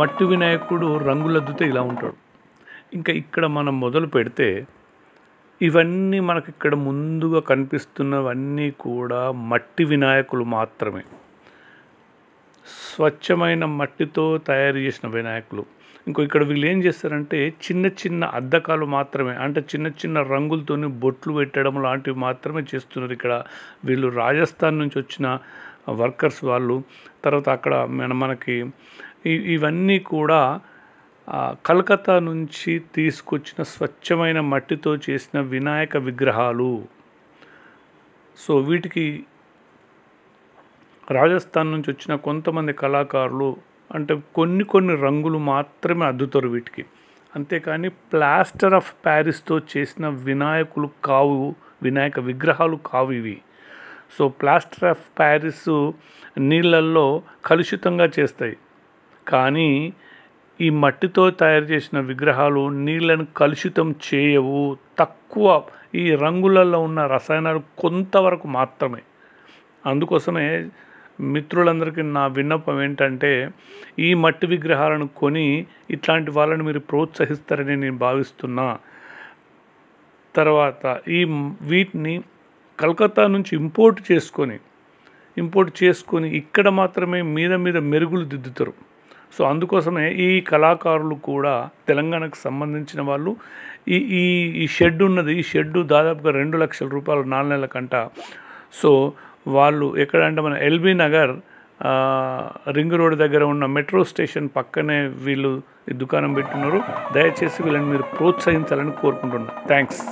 మట్టి వినాయకుడు రంగులద్దుతే ఇలా ఉంటాడు ఇంకా ఇక్కడ మనం మొదలు పెడితే ఇవన్నీ మనకి ఇక్కడ ముందుగా కనిపిస్తున్నవన్నీ కూడా మట్టి వినాయకులు మాత్రమే స్వచ్ఛమైన మట్టితో తయారు చేసిన వినాయకులు ఇంకో ఇక్కడ వీళ్ళు ఏం చేస్తారంటే చిన్న చిన్న అద్దకాలు మాత్రమే అంటే చిన్న చిన్న రంగులతోని బొట్లు పెట్టడం లాంటివి మాత్రమే చేస్తున్నారు ఇక్కడ వీళ్ళు రాజస్థాన్ నుంచి వచ్చిన వర్కర్స్ వాళ్ళు తర్వాత అక్కడ మన మనకి ఇవన్నీ కూడా కలకత్తా నుంచి తీసుకొచ్చిన స్వచ్ఛమైన మట్టితో చేసిన వినాయక విగ్రహాలు సో వీటికి రాజస్థాన్ నుంచి వచ్చిన కొంతమంది కళాకారులు అంటే కొన్ని కొన్ని రంగులు మాత్రమే అద్దుతారు వీటికి అంతేకాని ప్లాస్టర్ ఆఫ్ ప్యారిస్తో చేసిన వినాయకులు కావు వినాయక విగ్రహాలు కావు ఇవి సో ప్లాస్టర్ ఆఫ్ ప్యారిస్ నీళ్ళల్లో కలుషితంగా చేస్తాయి కానీ ఈ మట్టితో తయారు చేసిన విగ్రహాలు నీళ్లను కలుషితం చేయవు తక్కువ ఈ రంగులలో ఉన్న రసాయనాలు కొంతవరకు మాత్రమే అందుకోసమే మిత్రులందరికీ నా విన్నపం ఏంటంటే ఈ మట్టి విగ్రహాలను కొని ఇట్లాంటి వాళ్ళని మీరు ప్రోత్సహిస్తారని నేను భావిస్తున్నా తర్వాత ఈ వీటిని కలకత్తా నుంచి ఇంపోర్ట్ చేసుకొని ఇంపోర్ట్ చేసుకొని ఇక్కడ మాత్రమే మీద మీద మెరుగులు దిద్దుతారు సో అందుకోసమే ఈ కళాకారులు కూడా తెలంగాణకు సంబంధించిన వాళ్ళు ఈ ఈ ఈ షెడ్ ఉన్నది ఈ షెడ్ దాదాపుగా రెండు లక్షల రూపాయలు నాలుగు నెలల కంట సో వాళ్ళు ఎక్కడంటే మన ఎల్బీ నగర్ రింగ్ రోడ్ దగ్గర ఉన్న మెట్రో స్టేషన్ పక్కనే వీళ్ళు దుకాణం పెట్టున్నారు దయచేసి వీళ్ళని మీరు ప్రోత్సహించాలని కోరుకుంటున్నాను థ్యాంక్స్